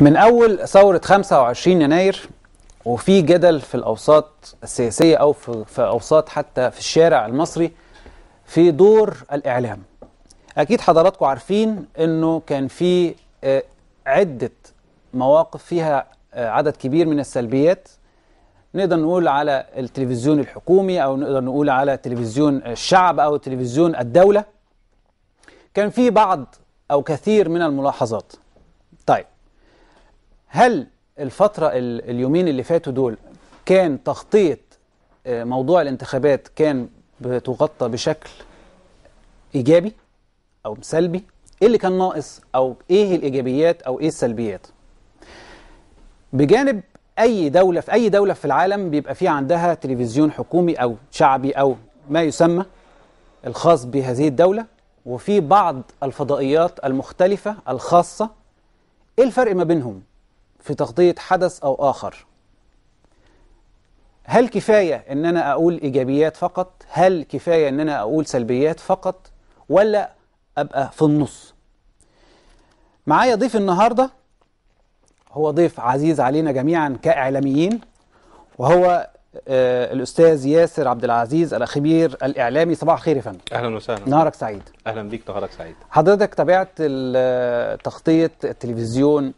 من أول ثورة 25 يناير وفي جدل في الأوساط السياسية أو في, في أوساط حتى في الشارع المصري في دور الإعلام أكيد حضراتكم عارفين أنه كان في آه، عدة مواقف فيها آه، عدد كبير من السلبيات نقدر نقول على التلفزيون الحكومي أو نقدر نقول على تلفزيون الشعب أو تلفزيون الدولة كان في بعض أو كثير من الملاحظات هل الفترة اليومين اللي فاتوا دول كان تخطيط آه، موضوع الانتخابات كان بتغطى بشكل إيجابي أو سلبي إيه اللي كان ناقص أو إيه الإيجابيات أو إيه السلبيات بجانب أي دولة في أي دولة في العالم بيبقى في عندها تلفزيون حكومي أو شعبي أو ما يسمى الخاص بهذه الدولة وفي بعض الفضائيات المختلفة الخاصة إيه الفرق ما بينهم في تغطية حدث أو آخر هل كفاية أن أنا أقول إيجابيات فقط؟ هل كفاية أن أنا أقول سلبيات فقط؟ ولا أبقى في النص؟ معايا ضيف النهاردة هو ضيف عزيز علينا جميعا كإعلاميين وهو آه، الأستاذ ياسر عبد العزيز الخبير الإعلامي صباح الخير يا فندم أهلا وسهلا نهارك سعيد أهلا بيك نهارك سعيد حضرتك تابعت تغطية التلفزيون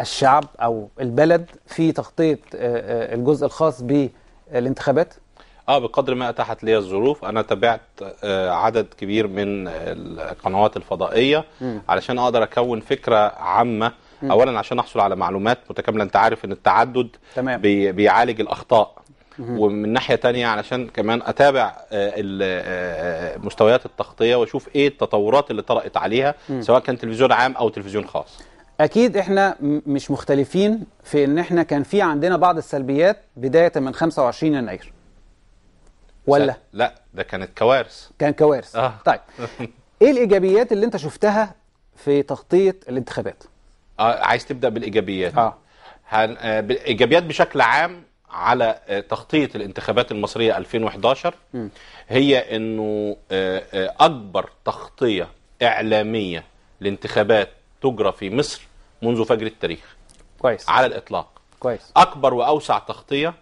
الشعب او البلد في تغطيه آه، آه، الجزء الخاص بالانتخابات؟ اه بقدر ما اتاحت لي الظروف انا تابعت آه، عدد كبير من القنوات الفضائيه م. علشان اقدر اكون فكره عامه م. اولا عشان احصل على معلومات متكامله انت عارف ان التعدد تمام. بي بيعالج الاخطاء م. ومن ناحيه تانية علشان كمان اتابع مستويات التغطيه واشوف ايه التطورات اللي طرأت عليها سواء كان تلفزيون عام او تلفزيون خاص اكيد احنا مش مختلفين في ان احنا كان في عندنا بعض السلبيات بدايه من 25 يناير ولا لا ده كانت كوارث كان كوارث آه. طيب ايه الايجابيات اللي انت شفتها في تغطيه الانتخابات آه عايز تبدا بالايجابيات اه, هن... آه، بالايجابيات بشكل عام على آه، تغطيه الانتخابات المصريه 2011 م. هي انه آه، اكبر تغطيه اعلاميه لانتخابات تجرى في مصر منذ فجر التاريخ كويس على الاطلاق كويس اكبر واوسع تغطيه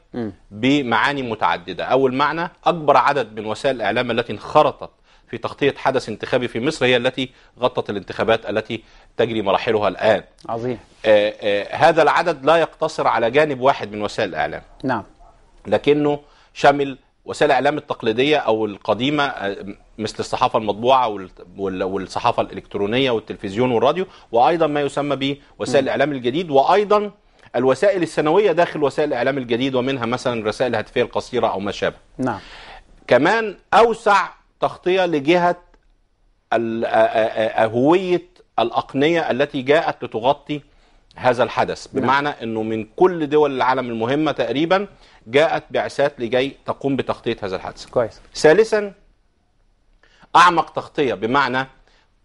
بمعاني متعدده اول معنى اكبر عدد من وسائل الاعلام التي انخرطت في تغطيه حدث انتخابي في مصر هي التي غطت الانتخابات التي تجري مراحلها الان عظيم آآ آه، آآ آه، هذا العدد لا يقتصر على جانب واحد من وسائل الاعلام نعم لكنه شمل وسائل الاعلام التقليديه او القديمه آه، مثل الصحافه المطبوعه والصحافه الالكترونيه والتلفزيون والراديو وايضا ما يسمى بوسائل الاعلام الجديد وايضا الوسائل السنويه داخل وسائل الاعلام الجديد ومنها مثلا الرسائل الهاتفيه القصيره او ما شابه. نعم. كمان اوسع تغطيه لجهه آه، آه، هويه الاقنيه التي جاءت لتغطي هذا الحدث نعم. بمعنى انه من كل دول العالم المهمه تقريبا جاءت بعثات لجي تقوم بتغطيه هذا الحدث كويس ثالثا اعمق تغطيه بمعنى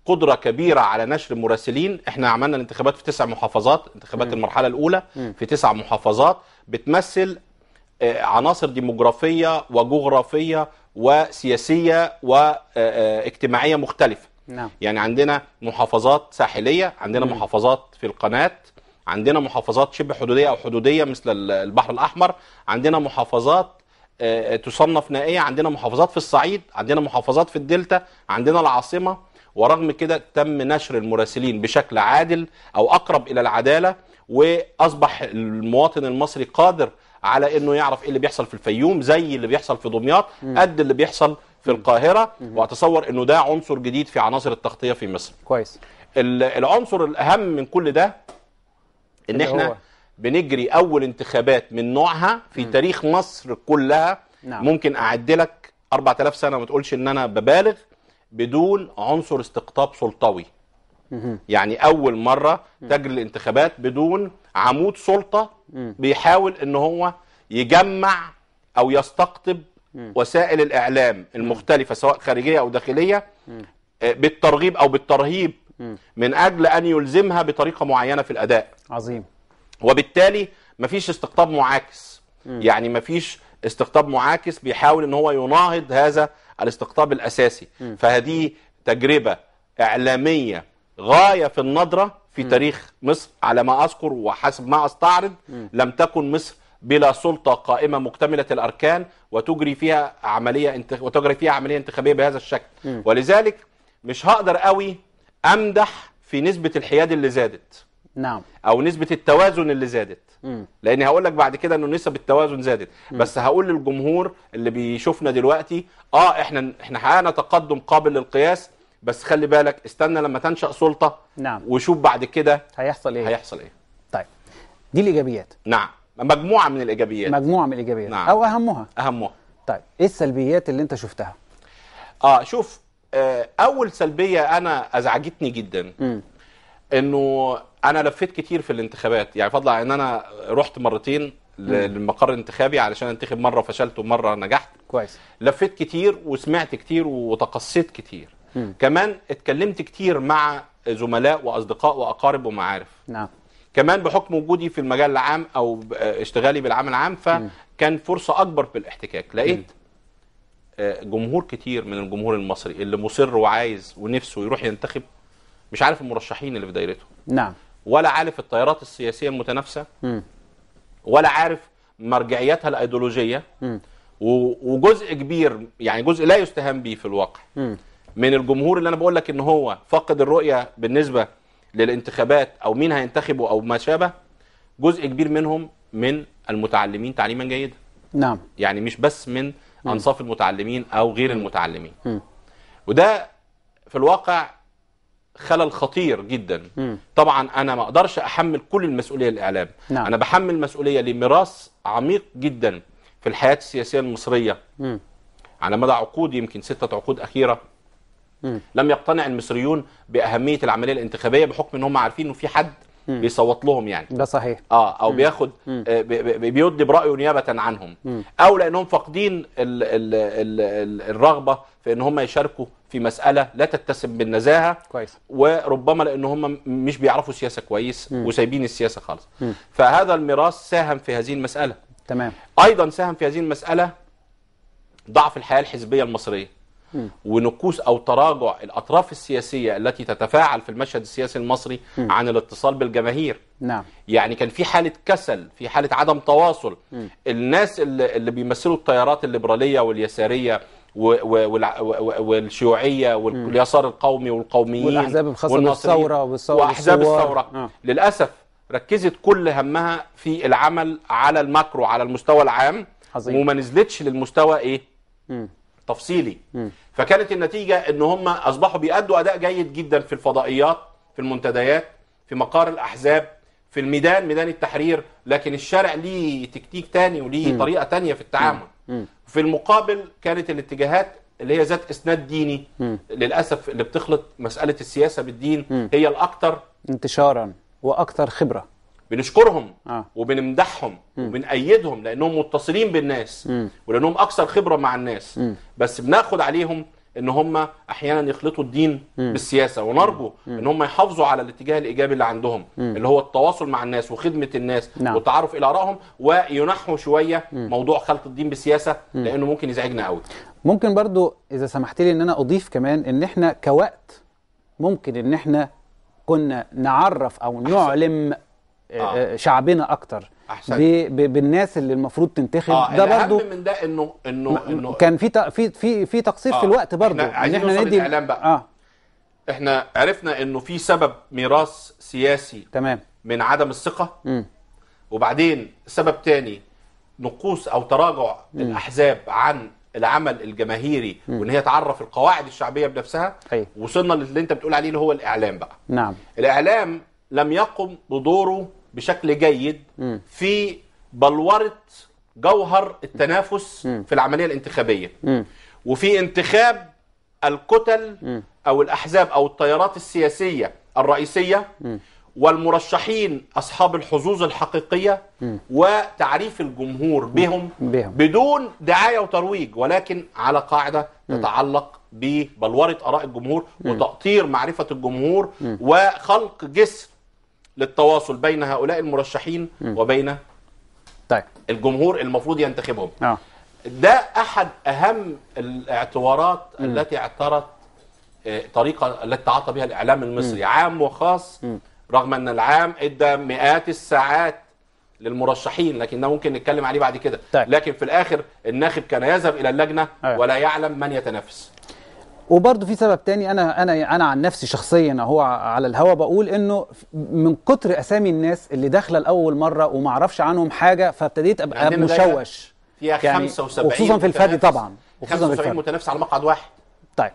قدرة كبيرة على نشر مراسلين احنا عملنا الانتخابات في تسع محافظات انتخابات م. المرحلة الأولى م. في تسع محافظات بتمثل آه، عناصر ديموغرافية وجغرافية وسياسية واجتماعية مختلفة نعم. يعني عندنا محافظات ساحلية عندنا م. محافظات في القناة عندنا محافظات شبه حدوديه او حدوديه مثل البحر الاحمر عندنا محافظات آه، آه، تصنف نائيه عندنا محافظات في الصعيد عندنا محافظات في الدلتا عندنا العاصمه ورغم كده تم نشر المراسلين بشكل عادل او اقرب الى العداله واصبح المواطن المصري قادر على انه يعرف ايه اللي بيحصل في الفيوم زي اللي بيحصل في دمياط قد اللي بيحصل في القاهره واتصور انه ده عنصر جديد في عناصر التغطيه في مصر كويس العنصر الاهم من كل ده ان احنا بنجري اول انتخابات من نوعها في م. تاريخ مصر كلها نعم. ممكن اعدلك 4000 سنه ما تقولش ان انا ببالغ بدون عنصر استقطاب سلطوي يعني اول مره تجري الانتخابات بدون عمود سلطه بيحاول ان هو يجمع او يستقطب وسائل الاعلام المختلفه سواء خارجيه او داخليه آه، بالترغيب او بالترهيب من أجل أن يلزمها بطريقة معينة في الأداء عظيم وبالتالي مفيش استقطاب معاكس م. يعني مفيش استقطاب معاكس بيحاول ان هو يناهض هذا الاستقطاب الاساسي م. فهذه تجربه اعلاميه غايه في النضره في م. تاريخ مصر على ما اذكر وحسب ما استعرض م. لم تكن مصر بلا سلطه قائمه مكتمله الاركان وتجري فيها عمليه انتخ... وتجري فيها عمليه انتخابيه بهذا الشكل م. ولذلك مش هقدر قوي امدح في نسبه الحياد اللي زادت نعم او نسبه التوازن اللي زادت لاني لان هقول لك بعد كده انه نسب التوازن زادت مم. بس هقول للجمهور اللي بيشوفنا دلوقتي اه احنا احنا حققنا تقدم قابل للقياس بس خلي بالك استنى لما تنشا سلطه نعم وشوف بعد كده هيحصل ايه هيحصل ايه طيب دي الايجابيات نعم مجموعه من الايجابيات مجموعه من الايجابيات نعم. او اهمها اهمها طيب ايه السلبيات اللي انت شفتها اه شوف آه، اول سلبيه انا ازعجتني جدا انه انا لفيت كتير في الانتخابات يعني فضل ان انا رحت مرتين للمقر الانتخابي علشان انتخب مره فشلت ومره نجحت كويس لفيت كتير وسمعت كتير وتقصيت كتير مم. كمان اتكلمت كتير مع زملاء واصدقاء واقارب ومعارف نعم كمان بحكم وجودي في المجال العام او آه، اشتغالي بالعمل العام فكان فرصه اكبر في الاحتكاك لقيت مم. جمهور كتير من الجمهور المصري اللي مصر وعايز ونفسه يروح ينتخب مش عارف المرشحين اللي في دايرته نعم ولا عارف التيارات السياسيه المتنافسه ولا عارف مرجعياتها الايديولوجيه وجزء كبير يعني جزء لا يستهان به في الواقع م. من الجمهور اللي انا بقول لك ان هو فاقد الرؤيه بالنسبه للانتخابات او مين هينتخبه او ما شابه جزء كبير منهم من المتعلمين تعليما جيدا نعم يعني مش بس من انصاف المتعلمين او غير المتعلمين وده في الواقع خلل خطير جدا طبعا انا ما اقدرش احمل كل المسؤوليه للاعلام نعم. انا بحمل مسؤوليه لميراث عميق جدا في الحياه السياسيه المصريه م. على مدى عقود يمكن ستة عقود اخيره م. لم يقتنع المصريون باهميه العمليه الانتخابيه بحكم ان هم عارفين انه في حد مم. بيصوت لهم يعني ده صحيح اه او مم. بياخد آه بيدي برايه نيابه عنهم مم. او لانهم فاقدين الرغبه في ان هم يشاركوا في مساله لا تتسم بالنزاهه كويس وربما لان هم مش بيعرفوا سياسه كويس مم. وسايبين السياسه خالص مم. فهذا الميراث ساهم في هذه المساله تمام ايضا ساهم في هذه المساله ضعف الحياه الحزبيه المصريه م. او تراجع الاطراف السياسيه التي تتفاعل في المشهد السياسي المصري م. عن الاتصال بالجماهير نعم يعني كان في حاله كسل في حاله عدم تواصل م. الناس اللي, اللي بيمثلوا التيارات الليبراليه واليساريه والشيوعيه واليسار القومي والقوميين والاحزاب الخاصه بالثوره والثوره واحزاب الثوره آه. للاسف ركزت كل همها في العمل على الماكرو على المستوى العام عظيم. وما نزلتش للمستوى ايه؟ م. تفصيلي م. فكانت النتيجه ان هم اصبحوا بيأدوا اداء جيد جدا في الفضائيات في المنتديات في مقار الاحزاب في الميدان ميدان التحرير لكن الشارع ليه تكتيك تاني وليه م. طريقه تانيه في التعامل م. في المقابل كانت الاتجاهات اللي هي ذات اسناد ديني م. للاسف اللي بتخلط مساله السياسه بالدين م. هي الاكثر انتشارا واكثر خبره بنشكرهم آه. وبنمدحهم م. وبنأيدهم لانهم متصلين بالناس م. ولانهم اكثر خبره مع الناس م. بس بناخد عليهم ان هم احيانا يخلطوا الدين م. بالسياسه ونرجو م. ان هم يحافظوا على الاتجاه الايجابي اللي عندهم م. اللي هو التواصل مع الناس وخدمه الناس نعم. والتعرف الى ارائهم وينحوا شويه م. موضوع خلط الدين بالسياسه م. لانه ممكن يزعجنا قوي ممكن برضو اذا سمحت لي ان انا اضيف كمان ان احنا كوقت ممكن ان احنا كنا نعرف او نعلم آه. آه، شعبنا اكتر أحسن. بالناس اللي المفروض تنتخب آه ده برضو من ده انه انه انه كان في في في في تقصير آه. في الوقت برضو احنا عايزين احنا ندي الاعلام بقى آه. احنا عرفنا انه في سبب ميراث سياسي تمام من عدم الثقه م. وبعدين سبب تاني نقوص او تراجع م. الاحزاب عن العمل الجماهيري م. وان هي تعرف القواعد الشعبيه بنفسها هي. أيوه. وصلنا للي انت بتقول عليه اللي هو الاعلام بقى نعم الاعلام لم يقم بدوره بشكل جيد في بلوره جوهر التنافس في العمليه الانتخابيه وفي انتخاب الكتل او الاحزاب او التيارات السياسيه الرئيسيه والمرشحين اصحاب الحظوظ الحقيقيه وتعريف الجمهور بهم, بهم بدون دعايه وترويج ولكن على قاعده تتعلق ببلوره اراء الجمهور وتاطير معرفه الجمهور وخلق جسر للتواصل بين هؤلاء المرشحين م. وبين طيب. الجمهور المفروض ينتخبهم آه. ده احد اهم الاعتبارات م. التي اعترت آه، طريقه التي تعاطى بها الاعلام المصري م. عام وخاص م. رغم ان العام ادى مئات الساعات للمرشحين لكن ده ممكن نتكلم عليه بعد كده طيب. لكن في الاخر الناخب كان يذهب الى اللجنه آه. ولا يعلم من يتنافس وبرضه في سبب تاني انا انا انا عن نفسي شخصيا اهو على الهوا بقول انه من كتر اسامي الناس اللي داخله لاول مره وما اعرفش عنهم حاجه فابتديت ابقى يعني مشوش فيها يعني 75 وخصوصا في الفادي طبعا 75 في الفادي متنافس على مقعد واحد طيب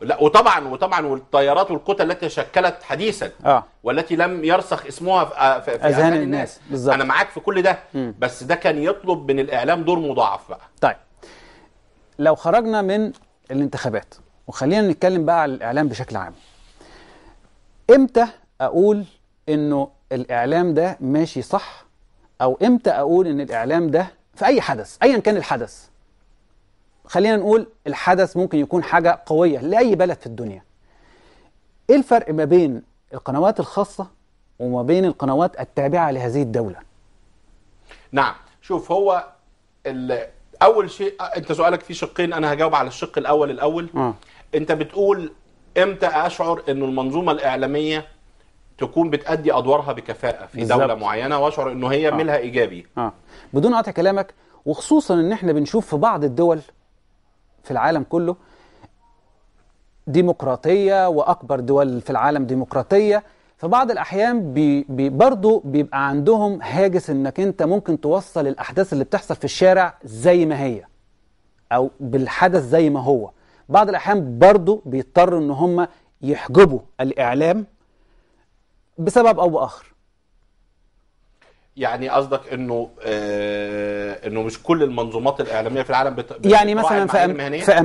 لا وطبعا وطبعا والطيارات والكتل التي شكلت حديثا آه. والتي لم يرسخ اسمها في, آه، في اذهان الناس, الناس. بالظبط انا معاك في كل ده م. بس ده كان يطلب من الاعلام دور مضاعف بقى طيب لو خرجنا من الانتخابات وخلينا نتكلم بقى على الإعلام بشكل عام إمتى أقول إنه الإعلام ده ماشي صح أو إمتى أقول إن الإعلام ده في أي حدث أيا كان الحدث خلينا نقول الحدث ممكن يكون حاجة قوية لأي بلد في الدنيا إيه الفرق ما بين القنوات الخاصة وما بين القنوات التابعة لهذه الدولة نعم شوف هو اول شيء انت سؤالك فيه شقين انا هجاوب على الشق الاول الاول آه. انت بتقول امتى اشعر ان المنظومه الاعلاميه تكون بتأدي ادوارها بكفاءه في بالزبط. دوله معينه واشعر انه هي آه. ملها ايجابي آه. بدون قطع كلامك وخصوصا ان احنا بنشوف في بعض الدول في العالم كله ديمقراطيه واكبر دول في العالم ديمقراطيه في بعض الاحيان بي بي برضو بيبقى عندهم هاجس انك انت ممكن توصل الاحداث اللي بتحصل في الشارع زي ما هي او بالحدث زي ما هو بعض الأحيان برضو بيضطروا إن هم يحجبوا الإعلام بسبب أو بآخر يعني قصدك انه آه انه مش كل المنظومات الاعلاميه في العالم بت... يعني مثلا في, أم... في